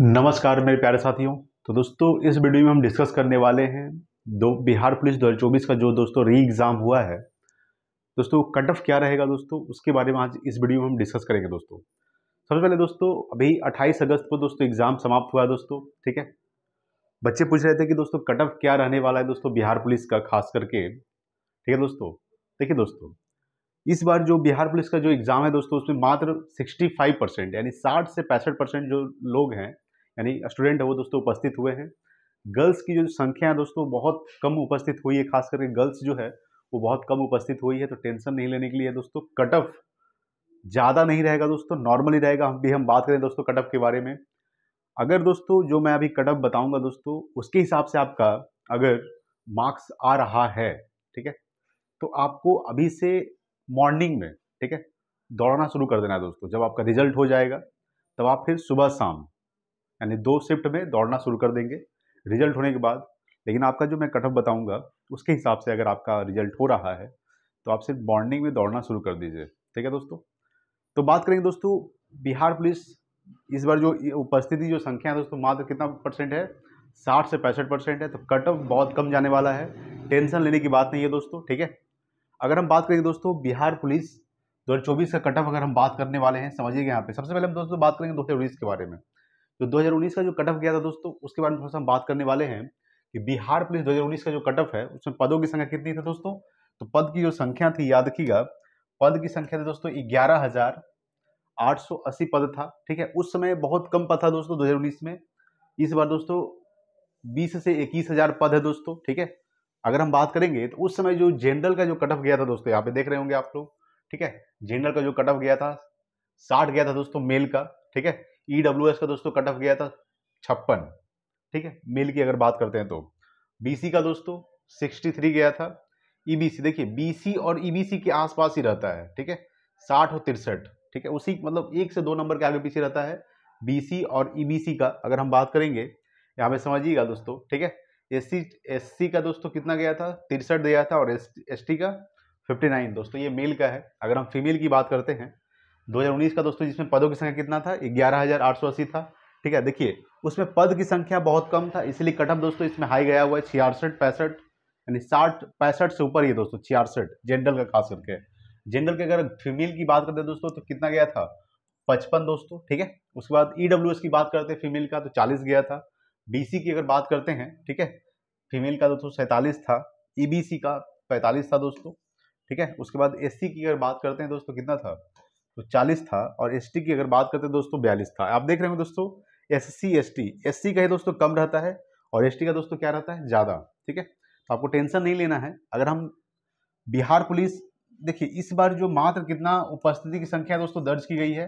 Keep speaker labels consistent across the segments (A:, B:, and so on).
A: नमस्कार मेरे प्यारे साथियों तो दोस्तों इस वीडियो में हम डिस्कस करने वाले हैं दो बिहार पुलिस 2024 का जो दोस्तों री एग्ज़ाम हुआ है दोस्तों कट ऑफ क्या रहेगा दोस्तों उसके बारे में आज इस वीडियो में हम डिस्कस करेंगे दोस्तों सबसे पहले दोस्तों अभी 28 अगस्त को दोस्तों एग्ज़ाम समाप्त हुआ है दोस्तों ठीक है बच्चे पूछ रहे थे कि दोस्तों कट ऑफ क्या रहने वाला है दोस्तों बिहार पुलिस का खास करके ठीक है दोस्तों देखिए दोस्तों इस बार जो बिहार पुलिस का जो एग्ज़ाम है दोस्तों उसमें मात्र 65 परसेंट यानी 60 से पैंसठ परसेंट जो लोग हैं यानी स्टूडेंट है वो दोस्तों उपस्थित हुए हैं गर्ल्स की जो संख्या है दोस्तों बहुत कम उपस्थित हुई है खास करके गर्ल्स जो है वो बहुत कम उपस्थित हुई है तो टेंशन नहीं लेने के लिए दोस्तों कट ऑफ ज़्यादा नहीं रहेगा दोस्तों नॉर्मली रहेगा हम भी हम बात करें दोस्तों कट ऑफ के बारे में अगर दोस्तों जो मैं अभी कट ऑफ बताऊँगा दोस्तों उसके हिसाब से आपका अगर मार्क्स आ रहा है ठीक है तो आपको अभी से मॉर्निंग में ठीक है दौड़ना शुरू कर देना है दोस्तों जब आपका रिजल्ट हो जाएगा तब तो आप फिर सुबह शाम यानी दो शिफ्ट में दौड़ना शुरू कर देंगे रिजल्ट होने के बाद लेकिन आपका जो मैं कटअप बताऊंगा उसके हिसाब से अगर आपका रिजल्ट हो रहा है तो आप सिर्फ मॉर्निंग में दौड़ना शुरू कर दीजिए ठीक है दोस्तों तो बात करेंगे दोस्तों बिहार पुलिस इस बार जो उपस्थिति जो संख्या है दोस्तों मात्र कितना परसेंट है साठ से पैंसठ परसेंट है तो कट ऑफ बहुत कम जाने वाला है टेंशन लेने की बात नहीं है दोस्तों ठीक है अगर हम बात करेंगे दोस्तों बिहार पुलिस चौबीस का कट ऑफ अगर हम बात करने वाले हैं समझिएगा यहाँ पे सबसे पहले हम दोस्तों बात करेंगे दो के बारे में तो 2019 का जो कटअप गया था दोस्तों उसके बारे में थोड़ा सा हम बात करने वाले हैं कि बिहार पुलिस 2019 का जो कटअप है उसमें पदों की संख्या कितनी थी दोस्तों तो पद की जो संख्या थी याद रखिएगा पद की संख्या थी दोस्तों ग्यारह हजार आठ सौ अस्सी पद था ठीक है उस समय बहुत कम पद था दोस्तों दो में इस बार दोस्तों बीस से इक्कीस हजार पद है दोस्तों ठीक है अगर हम बात करेंगे तो उस समय जो जनरल का जो कटअप गया था दोस्तों यहाँ पे देख रहे होंगे आप लोग ठीक है जनरल का जो कटअप गया था साठ गया था दोस्तों मेल का ठीक है ई e का दोस्तों कट ऑफ गया था छप्पन ठीक है मेल की अगर बात करते हैं तो बीसी का दोस्तों थ्री गया था ईबीसी e देखिए बीसी और ईबीसी e के आसपास ही रहता है ठीक है साठ और तिरसठ ठीक है उसी मतलब एक से दो नंबर के आगे पीछे रहता है बीसी और ईबीसी का अगर हम बात करेंगे यहाँ पे समझिएगा दोस्तों ठीक है एससी एससी का दोस्तों कितना गया था तिरसठ गया था और एस एसटी का 59 दोस्तों ये मेल का है अगर हम फीमेल की बात करते हैं 2019 का दोस्तों जिसमें पदों की संख्या कितना था ग्यारह था ठीक है देखिए उसमें पद की संख्या बहुत कम था इसलिए कटअप दोस्तों इसमें हाई गया हुआ है छियासठ पैंसठ यानी साठ पैंसठ से ऊपर ही दोस्तों छियासठ जनरल का खास करके जनरल के अगर फीमेल की बात करते हैं दोस्तों तो कितना गया था पचपन दोस्तों ठीक है उसके बाद ई e की बात करते हैं फीमेल का तो चालीस गया था बी की अगर बात करते हैं ठीक है फीमेल का दोस्तों सैंतालीस था ई e का पैंतालीस था दोस्तों ठीक है उसके बाद एस की अगर बात करते हैं दोस्तों कितना था तो 40 था और एस की अगर बात करते हैं दोस्तों बयालीस था आप देख रहे हो दोस्तों S C S T S C का ही दोस्तों कम रहता है और एस का दोस्तों क्या रहता है ज़्यादा ठीक है तो आपको टेंशन नहीं लेना है अगर हम बिहार पुलिस देखिए इस बार जो मात्र कितना उपस्थिति की संख्या दोस्तों दर्ज की गई है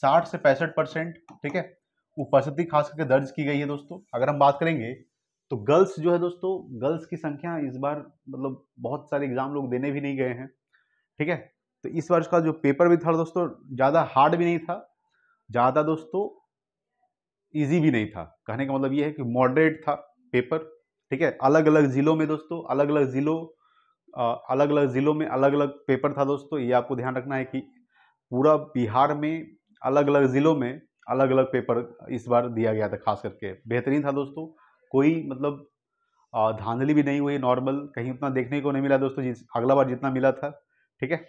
A: साठ से पैंसठ परसेंट ठीक है उपस्थिति खास करके दर्ज की गई है दोस्तों अगर हम बात करेंगे तो गर्ल्स जो है दोस्तों गर्ल्स की संख्या इस बार मतलब बहुत सारे एग्जाम लोग देने भी नहीं गए हैं ठीक है तो इस वर्ष का जो पेपर भी था दोस्तों ज़्यादा हार्ड भी नहीं था ज़्यादा दोस्तों ईजी भी नहीं था कहने का मतलब ये है कि मॉडरेट था पेपर ठीक है अलग अलग ज़िलों में दोस्तों अलग अलग ज़िलों अलग अलग ज़िलों में अलग अलग पेपर था दोस्तों ये आपको ध्यान रखना है कि पूरा बिहार में अलग अलग ज़िलों में अलग अलग पेपर इस बार दिया गया था खास करके बेहतरीन था दोस्तों कोई मतलब धांधली भी नहीं हुई नॉर्मल कहीं उतना देखने को नहीं मिला दोस्तों अगला बार जितना मिला था ठीक है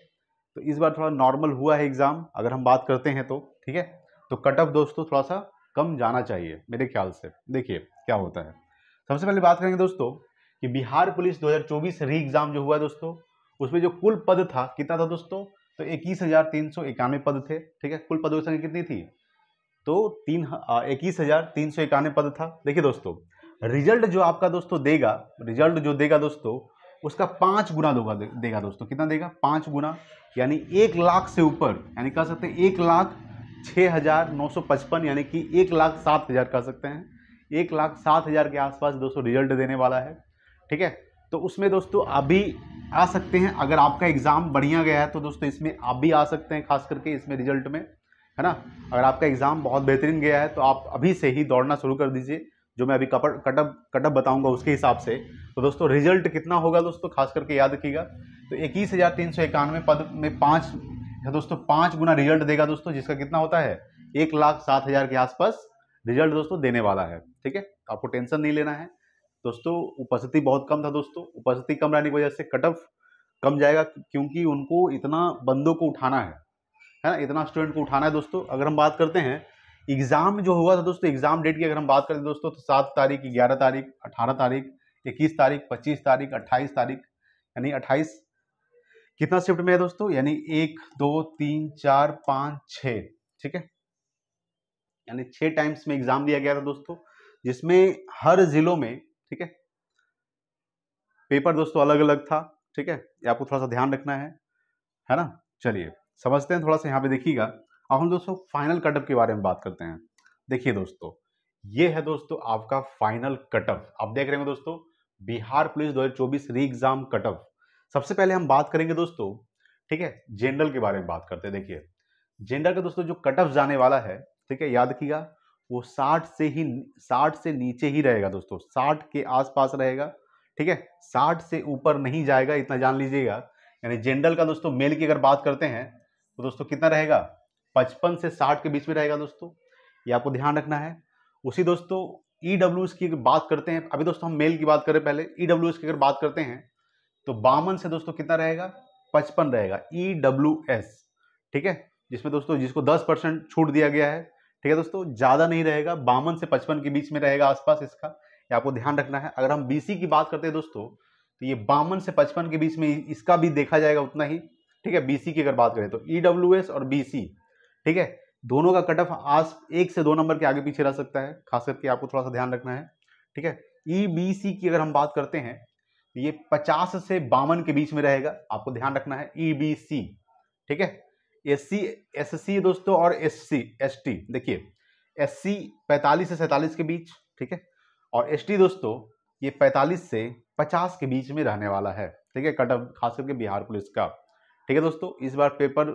A: तो इस बार थोड़ा नॉर्मल हुआ है एग्ज़ाम अगर हम बात करते हैं तो ठीक है तो कट ऑफ दोस्तों थोड़ा सा कम जाना चाहिए मेरे ख्याल से देखिए क्या होता है सबसे पहले बात करेंगे दोस्तों कि बिहार पुलिस 2024 री एग्ज़ाम जो हुआ दोस्तों उसमें जो कुल पद था कितना था दोस्तों तो इक्कीस हज़ार तीन सौ इक्यानवे पद थे ठीक है कुल पदों की संख्या कितनी थी तो तीन इक्कीस हज़ार तीन सौ इक्यानवे पद था देखिए दोस्तों रिजल्ट जो आपका दोस्तों देगा रिजल्ट जो देगा दोस्तों उसका पाँच गुना दोगा दे, देगा दोस्तों कितना देगा पाँच गुना यानी एक लाख से ऊपर यानी कह सकते हैं एक लाख छः हज़ार नौ सौ पचपन यानी कि एक लाख सात हज़ार कह सकते हैं एक लाख सात हज़ार के आसपास दोस्तों रिजल्ट देने वाला है ठीक है तो उसमें दोस्तों अभी आ सकते हैं अगर आपका एग्ज़ाम बढ़िया गया है तो दोस्तों इसमें आप भी आ सकते हैं खास करके इसमें रिजल्ट में है ना अगर आपका एग्ज़ाम बहुत बेहतरीन गया है तो आप अभी से ही दौड़ना शुरू कर दीजिए जो मैं अभी कपट कटअप कटअप बताऊंगा उसके हिसाब से तो दोस्तों रिजल्ट कितना होगा दोस्तों खास करके याद रखिएगा तो इक्कीस हज़ार तीन सौ इक्यानवे पद में पाँच दोस्तों पाँच गुना रिजल्ट देगा दोस्तों जिसका कितना होता है एक लाख सात हज़ार के आसपास रिजल्ट दोस्तों देने वाला है ठीक है तो आपको टेंशन नहीं लेना है दोस्तों उपस्थिति बहुत कम था दोस्तों उपस्थिति कम रहने की वजह से कटअप कम जाएगा क्योंकि उनको इतना बंदों को उठाना है है ना इतना स्टूडेंट को उठाना है दोस्तों अगर हम बात करते हैं एग्ज़ाम जो हुआ था दोस्तों एग्ज़ाम डेट की अगर हम बात करें दोस्तों तो सात तारीख ग्यारह तारीख अठारह तारीख इक्कीस तारीख पच्चीस तारीख अट्ठाईस तारीख यानी अट्ठाईस कितना शिफ्ट में है दोस्तों यानी एक दो तीन चार पाँच छ ठीक है यानी छः टाइम्स में एग्जाम दिया गया था दोस्तों जिसमें हर जिलों में ठीक है पेपर दोस्तों अलग अलग था ठीक है ये आपको थोड़ा सा ध्यान रखना है है ना चलिए समझते हैं थोड़ा सा यहाँ पे देखिएगा अब हम दोस्तों फाइनल कटअप के बारे में बात करते हैं देखिए दोस्तों ये है दोस्तों आपका फाइनल कटअप आप देख रहे होंगे दोस्तों बिहार पुलिस 2024 री एग्जाम कटअप सबसे पहले हम बात करेंगे दोस्तों ठीक है जनरल के बारे में बात करते हैं देखिए जनरल का दोस्तों जो कटअप जाने वाला है ठीक है याद रखिएगा वो साठ से ही साठ से नीचे ही रहेगा दोस्तों साठ के आसपास रहेगा ठीक है साठ से ऊपर नहीं जाएगा इतना जान लीजिएगा यानी जनरल का दोस्तों मेल की अगर बात करते हैं तो दोस्तों कितना रहेगा पचपन से साठ के बीच में रहेगा दोस्तों ये आपको ध्यान रखना है उसी दोस्तों ई e की बात करते हैं अभी दोस्तों हम मेल की बात करें पहले ई e की अगर बात करते हैं तो बावन से दोस्तों कितना रहेगा पचपन रहेगा ई e ठीक है जिसमें दोस्तों जिसको दस परसेंट छूट दिया गया है ठीक है दोस्तों ज़्यादा नहीं रहेगा बावन से पचपन के बीच में रहेगा आसपास इसका ये आपको ध्यान रखना है अगर हम बीसी की बात करते हैं दोस्तों तो ये बावन से पचपन के बीच में इसका भी देखा जाएगा उतना ही ठीक है बीसी की अगर बात करें तो ई और बीसी ठीक है दोनों का कट ऑफ आज एक से दो नंबर के आगे पीछे रह सकता है खास करके आपको थोड़ा सा ध्यान रखना है ठीक है ई बी सी की अगर हम बात करते हैं तो ये पचास से बावन के बीच में रहेगा आपको ध्यान रखना है ई बी सी ठीक है एस सी एस सी दोस्तों और एस सी एस टी देखिए एस सी पैंतालीस से सैंतालीस के बीच ठीक है और एस टी दोस्तों ये पैंतालीस से पचास के बीच में रहने वाला है ठीक है कट ऑफ खास करके बिहार पुलिस का ठीक है दोस्तों इस बार पेपर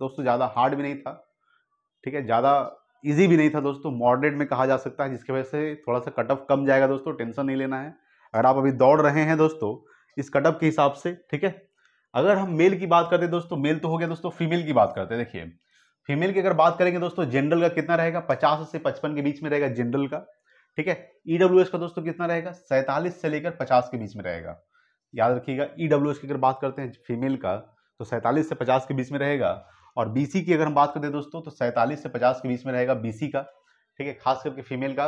A: दोस्तों ज़्यादा हार्ड भी नहीं था ठीक है ज़्यादा ईजी भी नहीं था दोस्तों मॉडरेट में कहा जा सकता है जिसकी वजह से थोड़ा सा कट ऑफ कम जाएगा दोस्तों टेंशन नहीं लेना है अगर आप अभी दौड़ रहे हैं दोस्तों इस कट ऑफ के हिसाब से ठीक है अगर हम मेल की बात करते हैं दोस्तों मेल तो हो गया दोस्तों फीमेल की बात करते हैं देखिए फीमेल की अगर बात करेंगे दोस्तों जनरल का कितना रहेगा पचास से पचपन के बीच में रहेगा जनरल का ठीक है ई का दोस्तों कितना रहेगा सैंतालीस से लेकर पचास के बीच में रहेगा याद रखिएगा ई की अगर बात करते हैं फीमेल का तो सैंतालीस से पचास के बीच में रहेगा और बीसी की अगर हम बात करते दोस्तों तो सैंतालीस से पचास के बीच में रहेगा बीसी का ठीक है खास करके फीमेल का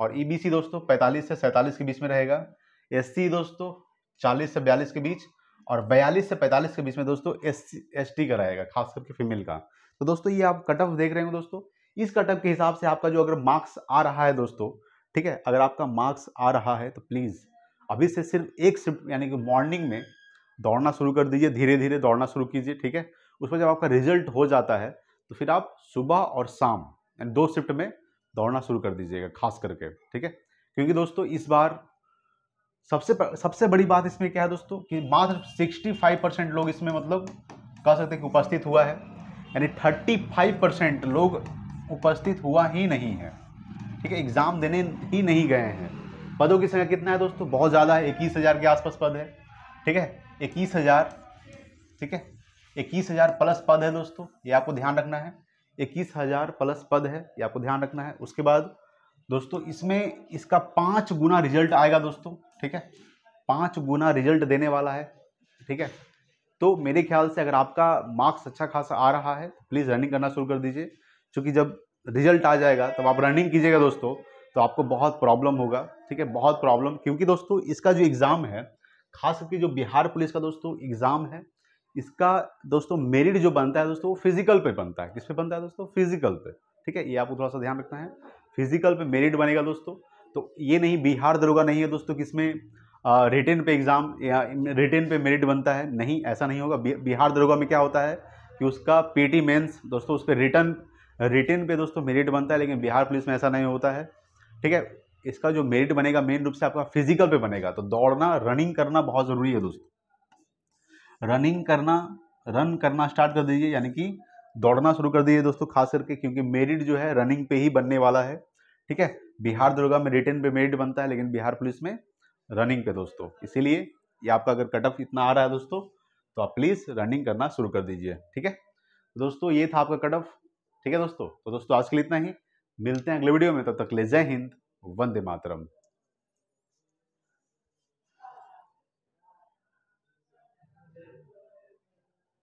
A: और ईबीसी e दोस्तों पैंतालीस से सैंतालीस के बीच में रहेगा एससी दोस्तों चालीस से बयालीस के बीच और बयालीस से पैंतालीस के बीच में दोस्तों एस सी का रहेगा खास करके फीमेल का तो दोस्तों ये आप कटअप देख रहे हो दोस्तों इस कटअप के हिसाब से आपका जो अगर मार्क्स आ रहा है दोस्तों ठीक है अगर आपका मार्क्स आ रहा है तो प्लीज़ अभी से सिर्फ एक शिफ्ट यानी कि मॉर्निंग में दौड़ना शुरू कर दीजिए धीरे धीरे दौड़ना शुरू कीजिए ठीक है उसमें जब आपका रिजल्ट हो जाता है तो फिर आप सुबह और शाम यानी दो शिफ्ट में दौड़ना शुरू कर दीजिएगा खास करके ठीक है क्योंकि दोस्तों इस बार सबसे सबसे बड़ी बात इसमें क्या है दोस्तों कि मात्र 65 परसेंट लोग इसमें मतलब कह सकते हैं कि उपस्थित हुआ है यानी 35 परसेंट लोग उपस्थित हुआ ही नहीं है ठीक है एग्ज़ाम देने ही नहीं गए हैं पदों की संख्या कितना है दोस्तों बहुत ज़्यादा है इक्कीस हज़ार के आसपास पद है ठीक है इक्कीस हज़ार ठीक है इक्कीस हजार प्लस पद है दोस्तों ये आपको ध्यान रखना है इक्कीस हजार प्लस पद है ये आपको ध्यान रखना है उसके बाद दोस्तों इसमें इसका पाँच गुना रिजल्ट आएगा दोस्तों ठीक है पाँच गुना रिजल्ट देने वाला है ठीक है तो मेरे ख्याल से अगर आपका मार्क्स अच्छा खासा आ रहा है तो प्लीज़ रनिंग करना शुरू कर दीजिए क्योंकि जब रिजल्ट आ जाएगा तब आप रनिंग कीजिएगा दोस्तों तो आपको बहुत प्रॉब्लम होगा ठीक है बहुत प्रॉब्लम क्योंकि दोस्तों इसका जो एग्ज़ाम है खास करके जो बिहार पुलिस का दोस्तों एग्ज़ाम है इसका दोस्तों मेरिट जो बनता है दोस्तों वो फिजिकल पे बनता है किस पे बनता है दोस्तों फिजिकल पे ठीक है ये आपको थोड़ा सा ध्यान रखना है फिजिकल पे मेरिट बनेगा दोस्तों तो ये नहीं बिहार दरोगा नहीं है दोस्तों किसमें रिटेन पे एग्ज़ाम या रिटेन पे मेरिट बनता है नहीं ऐसा नहीं होगा बिहार दरोगा में क्या होता है कि उसका टी मेन्स दोस्तों उस पर रिटर्न रिटेन पे दोस्तों मेरिट बनता है लेकिन बिहार पुलिस में ऐसा नहीं होता है ठीक है इसका जो मेरिट बनेगा मेन रूप से आपका फिजिकल पे बनेगा तो दौड़ना रनिंग करना बहुत ज़रूरी है दोस्तों रनिंग करना रन करना स्टार्ट कर दीजिए यानी कि दौड़ना शुरू कर दीजिए दोस्तों खास करके क्योंकि मेरिट जो है रनिंग पे ही बनने वाला है ठीक है बिहार दुर्गा में रिटर्न पे मेरिट बनता है लेकिन बिहार पुलिस में रनिंग पे दोस्तों इसीलिए ये आपका अगर कट ऑफ इतना आ रहा है दोस्तों तो आप प्लीज़ रनिंग करना शुरू कर दीजिए ठीक है दोस्तों ये था आपका कट ऑफ ठीक है दोस्तों तो दोस्तों आज के लिए इतना ही मिलते हैं अगले वीडियो में तब तक ले जय हिंद वंदे मातरम